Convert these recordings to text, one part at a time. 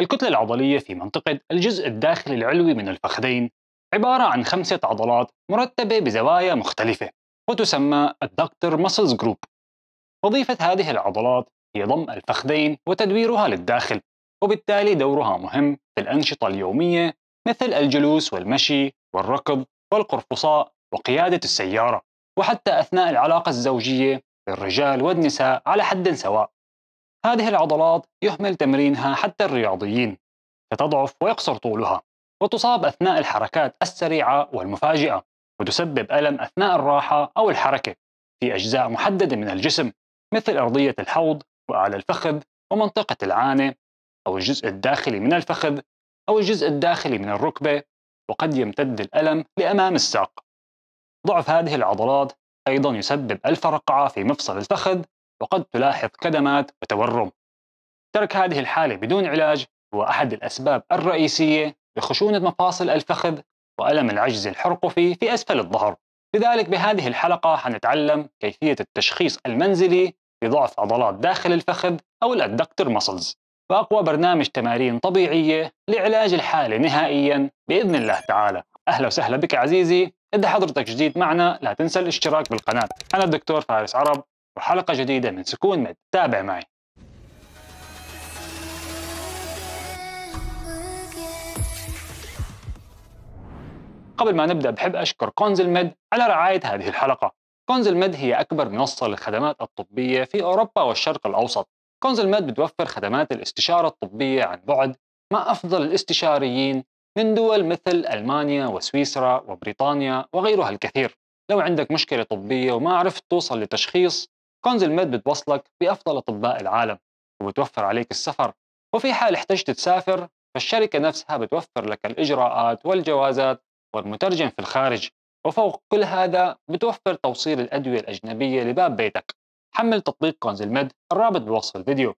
الكتلة العضلية في منطقة الجزء الداخلي العلوي من الفخذين عبارة عن خمسة عضلات مرتبة بزوايا مختلفة وتسمى الدكتور ماسلز جروب وظيفة هذه العضلات هي ضم الفخذين وتدويرها للداخل وبالتالي دورها مهم في الأنشطة اليومية مثل الجلوس والمشي والركض والقرفصاء وقيادة السيارة وحتى أثناء العلاقة الزوجية للرجال والنساء على حد سواء هذه العضلات يهمل تمرينها حتى الرياضيين فتضعف ويقصر طولها وتصاب أثناء الحركات السريعة والمفاجئة وتسبب ألم أثناء الراحة أو الحركة في أجزاء محددة من الجسم مثل أرضية الحوض وأعلى الفخذ ومنطقة العانة أو الجزء الداخلي من الفخذ أو الجزء الداخلي من الركبة وقد يمتد الألم لأمام الساق ضعف هذه العضلات أيضا يسبب الفرقعة في مفصل الفخذ وقد تلاحظ كدمات وتورم. ترك هذه الحالة بدون علاج هو أحد الأسباب الرئيسية لخشونة مفاصل الفخذ وألم العجز الحرقفي في أسفل الظهر. لذلك بهذه الحلقة حنتعلم كيفية التشخيص المنزلي لضعف عضلات داخل الفخذ أو الأدكتر مسلز وأقوى برنامج تمارين طبيعية لعلاج الحالة نهائيا بإذن الله تعالى أهلا وسهلا بك عزيزي إذا حضرتك جديد معنا لا تنسى الاشتراك بالقناة أنا الدكتور فارس عرب وحلقة جديدة من سكون مد تابع معي قبل ما نبدأ بحب أشكر كونزل مد على رعاية هذه الحلقة كونزل مد هي أكبر منصة للخدمات الطبية في أوروبا والشرق الأوسط كونزل مد بتوفر خدمات الاستشارة الطبية عن بعد مع أفضل الاستشاريين من دول مثل ألمانيا وسويسرا وبريطانيا وغيرها الكثير لو عندك مشكلة طبية وما عرفت توصل لتشخيص كونزل ميد بتوصلك بأفضل أطباء العالم وبتوفر عليك السفر وفي حال احتجت تسافر فالشركة نفسها بتوفر لك الإجراءات والجوازات والمترجم في الخارج وفوق كل هذا بتوفر توصيل الأدوية الأجنبية لباب بيتك حمل تطبيق كونزل ميد الرابط بوصف الفيديو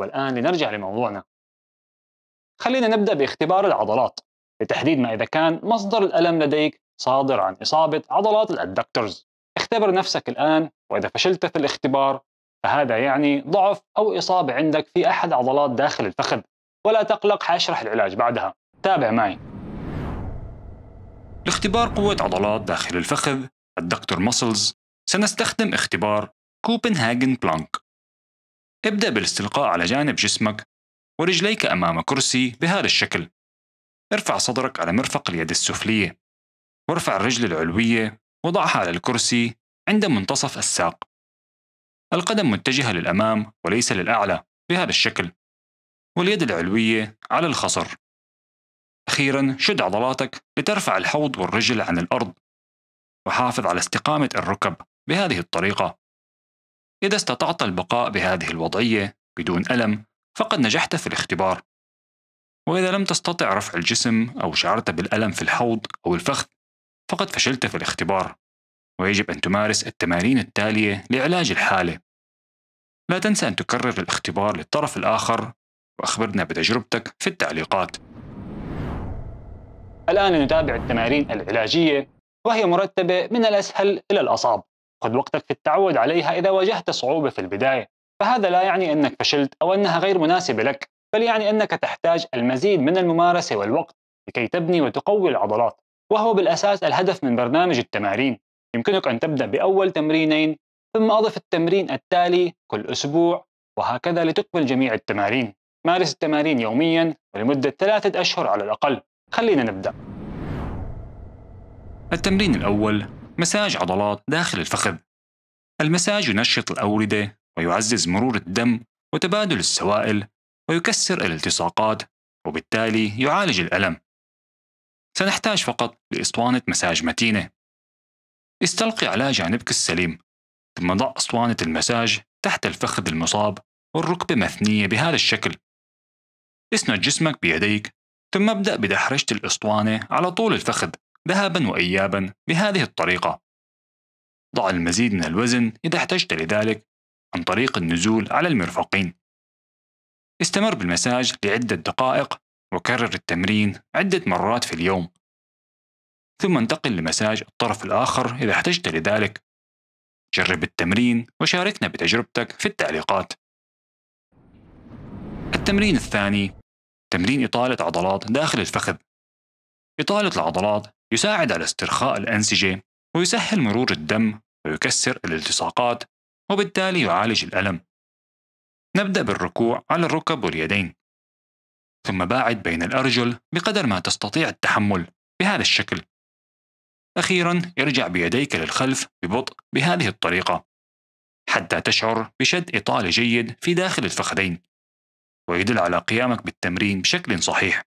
والآن لنرجع لموضوعنا خلينا نبدأ باختبار العضلات لتحديد ما إذا كان مصدر الألم لديك صادر عن إصابة عضلات الأدكتورز اختبر نفسك الآن وإذا فشلت في الاختبار فهذا يعني ضعف أو إصابة عندك في أحد عضلات داخل الفخذ ولا تقلق حأشرح العلاج بعدها تابع معي لاختبار قوة عضلات داخل الفخذ الدكتور ماسلز سنستخدم اختبار كوبنهاجن بلانك ابدأ بالاستلقاء على جانب جسمك ورجليك أمام كرسي بهذا الشكل ارفع صدرك على مرفق اليد السفلية وارفع الرجل العلوية وضعها على الكرسي عند منتصف الساق القدم متجهة للأمام وليس للأعلى بهذا الشكل واليد العلوية على الخصر أخيرا شد عضلاتك لترفع الحوض والرجل عن الأرض وحافظ على استقامة الركب بهذه الطريقة إذا استطعت البقاء بهذه الوضعية بدون ألم فقد نجحت في الاختبار وإذا لم تستطع رفع الجسم أو شعرت بالألم في الحوض أو الفخذ فقد فشلت في الاختبار ويجب أن تمارس التمارين التالية لعلاج الحالة. لا تنسى أن تكرر الاختبار للطرف الآخر وأخبرنا بتجربتك في التعليقات. الآن نتابع التمارين العلاجية وهي مرتبة من الأسهل إلى الأصعب. خذ وقتك في التعود عليها إذا واجهت صعوبة في البداية، فهذا لا يعني أنك فشلت أو أنها غير مناسبة لك، بل يعني أنك تحتاج المزيد من الممارسة والوقت لكي تبني وتقوي العضلات، وهو بالأساس الهدف من برنامج التمارين. يمكنك أن تبدأ بأول تمرينين ثم أضف التمرين التالي كل أسبوع وهكذا لتكمل جميع التمارين مارس التمارين يوميا ولمدة ثلاثة أشهر على الأقل خلينا نبدأ التمرين الأول مساج عضلات داخل الفخذ المساج ينشط الأوردة ويعزز مرور الدم وتبادل السوائل ويكسر الالتصاقات وبالتالي يعالج الألم سنحتاج فقط لإسطوانة مساج متينة استلقي على جانبك السليم ثم ضع أسطوانة المساج تحت الفخذ المصاب والركبة مثنية بهذا الشكل اسند جسمك بيديك ثم ابدأ بدحرجة الأسطوانة على طول الفخذ ذهابا وإيابا بهذه الطريقة ضع المزيد من الوزن إذا احتجت لذلك عن طريق النزول على المرفقين استمر بالمساج لعدة دقائق وكرر التمرين عدة مرات في اليوم ثم انتقل لمساج الطرف الآخر إذا احتجت لذلك. جرب التمرين وشاركنا بتجربتك في التعليقات. التمرين الثاني تمرين إطالة عضلات داخل الفخذ. إطالة العضلات يساعد على استرخاء الأنسجة ويسهل مرور الدم ويكسر الالتصاقات وبالتالي يعالج الألم. نبدأ بالركوع على الركب واليدين. ثم باعد بين الأرجل بقدر ما تستطيع التحمل بهذا الشكل. أخيرا ارجع بيديك للخلف ببطء بهذه الطريقة حتى تشعر بشد إطالة جيد في داخل الفخذين ويدل على قيامك بالتمرين بشكل صحيح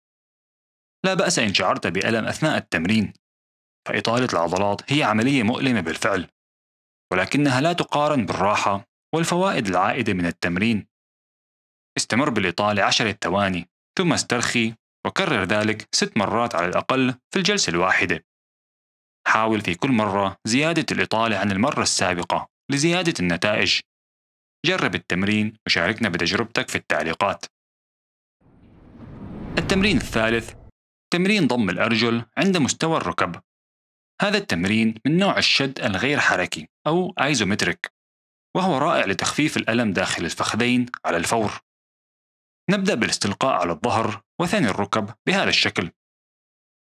لا بأس إن شعرت بألم أثناء التمرين فإطالة العضلات هي عملية مؤلمة بالفعل ولكنها لا تقارن بالراحة والفوائد العائدة من التمرين استمر بالإطالة عشر ثواني ثم استرخي وكرر ذلك ست مرات على الأقل في الجلسة الواحدة حاول في كل مرة زيادة الإطالة عن المرة السابقة لزيادة النتائج. جرب التمرين وشاركنا بتجربتك في التعليقات. التمرين الثالث تمرين ضم الأرجل عند مستوى الركب. هذا التمرين من نوع الشد الغير حركي أو آيزومتريك وهو رائع لتخفيف الألم داخل الفخذين على الفور. نبدأ بالاستلقاء على الظهر وثني الركب بهذا الشكل.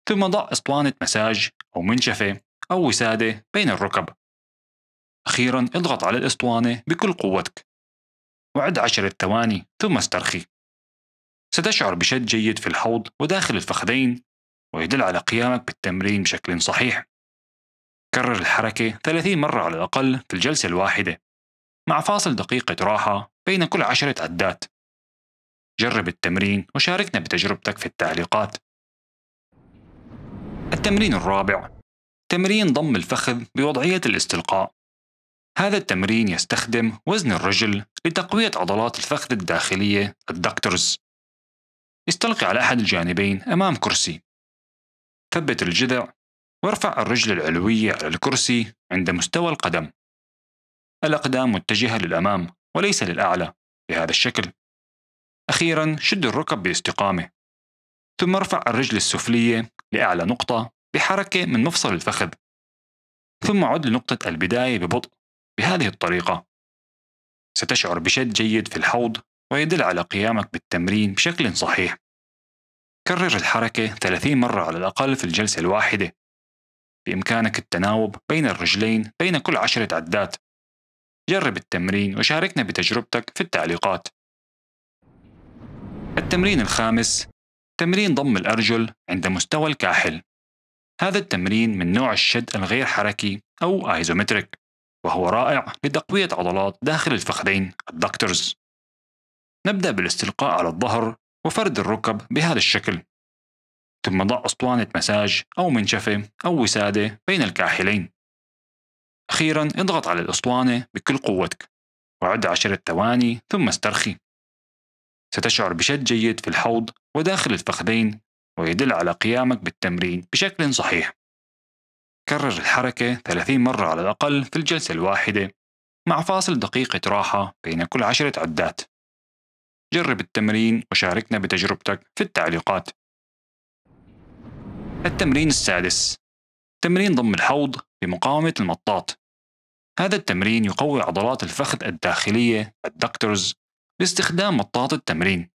ثم ضع اسطوانة مساج أو منشفة أو وسادة بين الركب أخيرا اضغط على الأسطوانة بكل قوتك وعد عشرة ثواني ثم استرخي ستشعر بشد جيد في الحوض وداخل الفخذين ويدل على قيامك بالتمرين بشكل صحيح كرر الحركة 30 مرة على الأقل في الجلسة الواحدة مع فاصل دقيقة راحة بين كل عشرة عدات جرب التمرين وشاركنا بتجربتك في التعليقات التمرين الرابع تمرين ضم الفخذ بوضعية الاستلقاء هذا التمرين يستخدم وزن الرجل لتقوية عضلات الفخذ الداخلية الدكترز استلقي على أحد الجانبين أمام كرسي ثبت الجذع وارفع الرجل العلوية على الكرسي عند مستوى القدم الأقدام متجهة للأمام وليس للأعلى بهذا الشكل أخيرا شد الركب باستقامة ثم ارفع الرجل السفلية لأعلى نقطة بحركة من مفصل الفخذ ثم عد لنقطة البداية ببطء بهذه الطريقة ستشعر بشد جيد في الحوض ويدل على قيامك بالتمرين بشكل صحيح كرر الحركة 30 مرة على الأقل في الجلسة الواحدة بإمكانك التناوب بين الرجلين بين كل عشرة عدات جرب التمرين وشاركنا بتجربتك في التعليقات التمرين الخامس تمرين ضم الأرجل عند مستوى الكاحل هذا التمرين من نوع الشد الغير حركي أو آيزومتريك وهو رائع لتقوية عضلات داخل الفخذين الدكتورز نبدأ بالاستلقاء على الظهر وفرد الركب بهذا الشكل ثم ضع أسطوانة مساج أو منشفة أو وسادة بين الكاحلين أخيرا اضغط على الأسطوانة بكل قوتك وعد عشرة ثواني ثم استرخي ستشعر بشد جيد في الحوض وداخل الفخذين ويدل على قيامك بالتمرين بشكل صحيح. كرر الحركة 30 مرة على الأقل في الجلسة الواحدة مع فاصل دقيقة راحة بين كل عشرة عدات. جرب التمرين وشاركنا بتجربتك في التعليقات. التمرين السادس تمرين ضم الحوض بمقاومة المطاط هذا التمرين يقوي عضلات الفخذ الداخلية الدكتورز باستخدام مطاط التمرين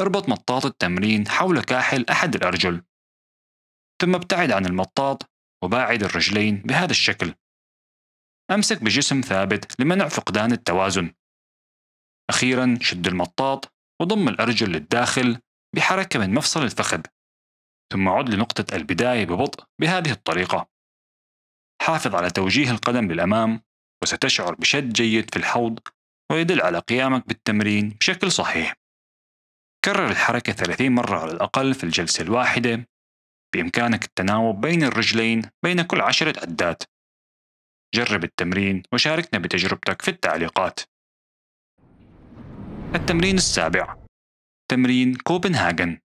اربط مطاط التمرين حول كاحل أحد الأرجل ثم ابتعد عن المطاط وباعد الرجلين بهذا الشكل أمسك بجسم ثابت لمنع فقدان التوازن أخيرا شد المطاط وضم الأرجل للداخل بحركة من مفصل الفخذ ثم عد لنقطة البداية ببطء بهذه الطريقة حافظ على توجيه القدم للأمام وستشعر بشد جيد في الحوض ويدل على قيامك بالتمرين بشكل صحيح كرر الحركة 30 مرة على الأقل في الجلسة الواحدة بإمكانك التناوب بين الرجلين بين كل عشرة عدات جرب التمرين وشاركنا بتجربتك في التعليقات التمرين السابع تمرين كوبنهاجن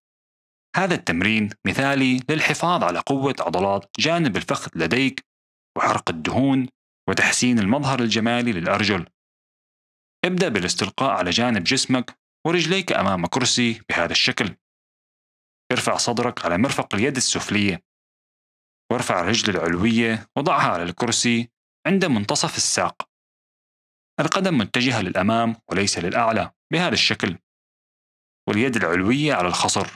هذا التمرين مثالي للحفاظ على قوة عضلات جانب الفخذ لديك وحرق الدهون وتحسين المظهر الجمالي للأرجل ابدأ بالاستلقاء على جانب جسمك ورجليك أمام كرسي بهذا الشكل ارفع صدرك على مرفق اليد السفلية وارفع الرجل العلوية وضعها على الكرسي عند منتصف الساق القدم متجهة للأمام وليس للأعلى بهذا الشكل واليد العلوية على الخصر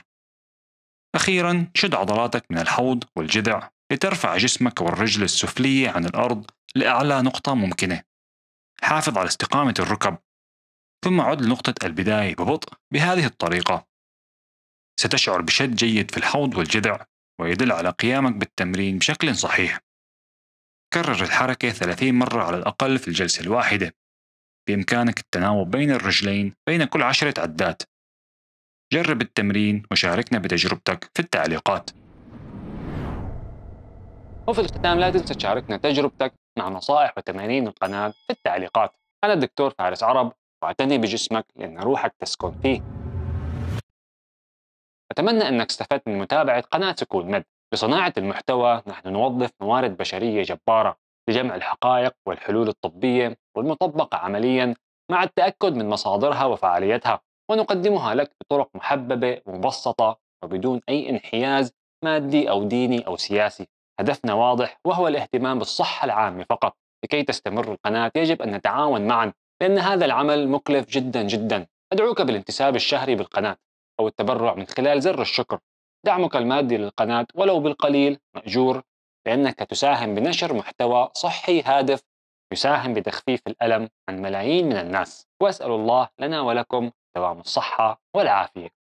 أخيرا شد عضلاتك من الحوض والجذع لترفع جسمك والرجل السفلية عن الأرض لأعلى نقطة ممكنة حافظ على استقامة الركب ثم عد لنقطة البداية ببطء بهذه الطريقة ستشعر بشد جيد في الحوض والجذع ويدل على قيامك بالتمرين بشكل صحيح كرر الحركة 30 مرة على الأقل في الجلسة الواحدة بإمكانك التناوب بين الرجلين بين كل عشرة عدات جرب التمرين وشاركنا بتجربتك في التعليقات وفي الختام لا تنسى تشاركنا تجربتك مع نصائح وتمارين القناة في التعليقات أنا الدكتور فارس عرب واعتني بجسمك لأن روحك تسكن فيه أتمنى أنك استفدت من متابعة قناة سكون مد بصناعة المحتوى نحن نوظف موارد بشرية جبارة لجمع الحقائق والحلول الطبية والمطبقة عمليا مع التأكد من مصادرها وفعاليتها ونقدمها لك بطرق محببة ومبسطة وبدون أي انحياز مادي أو ديني أو سياسي هدفنا واضح وهو الاهتمام بالصحة العامة فقط لكي تستمر القناة يجب أن نتعاون معا لأن هذا العمل مكلف جدا جدا أدعوك بالانتساب الشهري بالقناة أو التبرع من خلال زر الشكر دعمك المادي للقناة ولو بالقليل مأجور لأنك تساهم بنشر محتوى صحي هادف يساهم بتخفيف الألم عن ملايين من الناس وأسأل الله لنا ولكم دوام الصحة والعافية